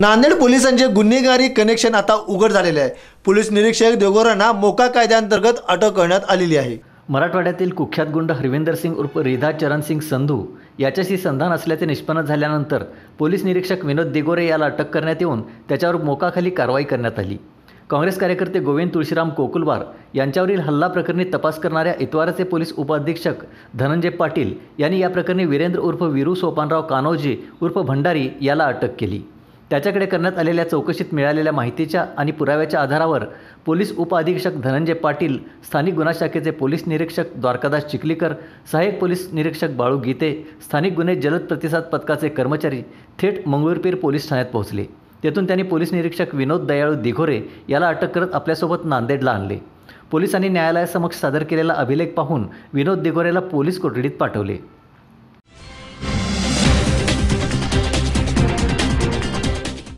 नांदेड पोलिसांचे गुन्हेगारी कनेक्शन आता उघड झालेले आहे पोलीस निरीक्षक देगोरांना मोका कायद्याअंतर्गत अटक करण्यात आलेली आहे मराठवाड्यातील कुख्यात गुंड हरविंदर सिंग उर्फ रेधा चरणसिंग संधू याच्याशी संधान असल्याचे निष्पन्न झाल्यानंतर पोलीस निरीक्षक विनोद देगोरे याला अटक करण्यात येऊन त्याच्यावर मोकाखाली कारवाई करण्यात आली काँग्रेस कार्यकर्ते गोविंद तुळशीराम कोकुलवार यांच्यावरील हल्ला प्रकरणी तपास करणाऱ्या इतवाराचे पोलीस उपाधीक्षक धनंजय पाटील यांनी या प्रकरणी वीरेंद्र उर्फ वीरू सोपानराव कानोजी उर्फ भंडारी याला अटक केली त्याच्याकडे करण्यात आलेल्या चौकशीत मिळालेल्या माहितीच्या आणि पुराव्याच्या आधारावर पोलीस उपअधीक्षक धनंजय पाटील स्थानिक गुन्हा शाखेचे पोलीस निरीक्षक द्वारकादास चिखलीकर सहाय्यक पोलीस निरीक्षक बाळू गीते स्थानिक गुन्हे जलद प्रतिसाद पथकाचे कर्मचारी थेट मंगळूरपीर पोलीस ठाण्यात पोहोचले तेथून त्यांनी पोलीस निरीक्षक विनोद दयाळू दिघोरे याला अटक करत आपल्यासोबत नांदेडला आणले पोलिसांनी न्यायालयासमक्ष सादर केलेला अभिलेख पाहून विनोद दिघोरेला पोलीस कोठडीत पाठवले